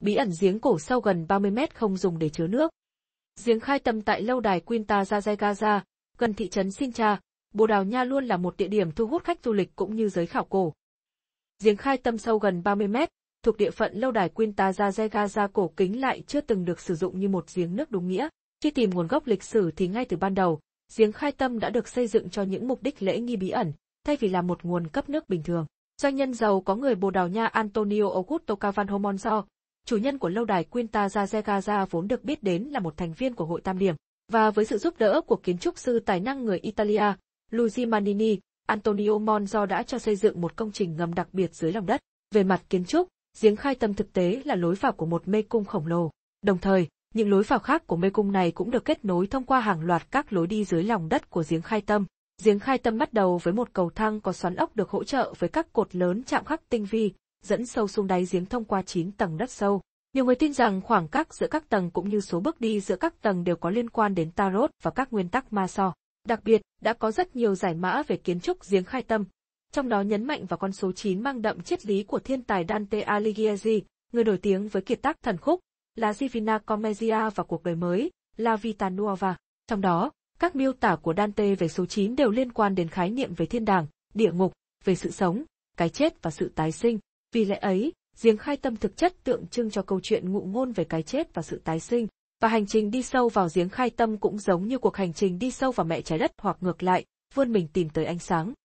bí ẩn giếng cổ sâu gần 30 mét không dùng để chứa nước. Giếng khai tâm tại lâu đài Quinta Gaza, gần thị trấn Sincha, Bồ Đào Nha luôn là một địa điểm thu hút khách du lịch cũng như giới khảo cổ. Giếng khai tâm sâu gần 30 mét, thuộc địa phận lâu đài Quinta Gaza cổ kính lại chưa từng được sử dụng như một giếng nước đúng nghĩa. Truy tìm nguồn gốc lịch sử thì ngay từ ban đầu, giếng khai tâm đã được xây dựng cho những mục đích lễ nghi bí ẩn, thay vì là một nguồn cấp nước bình thường. Doanh nhân giàu có người Bồ Đào Nha Antonio Augusto Cavan Homonzo, chủ nhân của lâu đài Quinta Zazega vốn được biết đến là một thành viên của hội tam điểm, và với sự giúp đỡ của kiến trúc sư tài năng người Italia, Luigi Manini, Antonio Monzo đã cho xây dựng một công trình ngầm đặc biệt dưới lòng đất. Về mặt kiến trúc, giếng khai tâm thực tế là lối vào của một mê cung khổng lồ. Đồng thời, những lối vào khác của mê cung này cũng được kết nối thông qua hàng loạt các lối đi dưới lòng đất của giếng khai tâm. Giếng khai tâm bắt đầu với một cầu thang có xoắn ốc được hỗ trợ với các cột lớn chạm khắc tinh vi, dẫn sâu xuống đáy giếng thông qua 9 tầng đất sâu. Nhiều người tin rằng khoảng cách giữa các tầng cũng như số bước đi giữa các tầng đều có liên quan đến tarot và các nguyên tắc ma so. Đặc biệt, đã có rất nhiều giải mã về kiến trúc giếng khai tâm. Trong đó nhấn mạnh vào con số 9 mang đậm triết lý của thiên tài Dante Alighieri, người nổi tiếng với kiệt tác thần khúc, La Divina Commedia và cuộc đời mới, La Vita Nuova. Trong đó, các miêu tả của Dante về số 9 đều liên quan đến khái niệm về thiên đàng, địa ngục, về sự sống, cái chết và sự tái sinh. Vì lẽ ấy, giếng khai tâm thực chất tượng trưng cho câu chuyện ngụ ngôn về cái chết và sự tái sinh, và hành trình đi sâu vào giếng khai tâm cũng giống như cuộc hành trình đi sâu vào mẹ trái đất hoặc ngược lại, vươn mình tìm tới ánh sáng.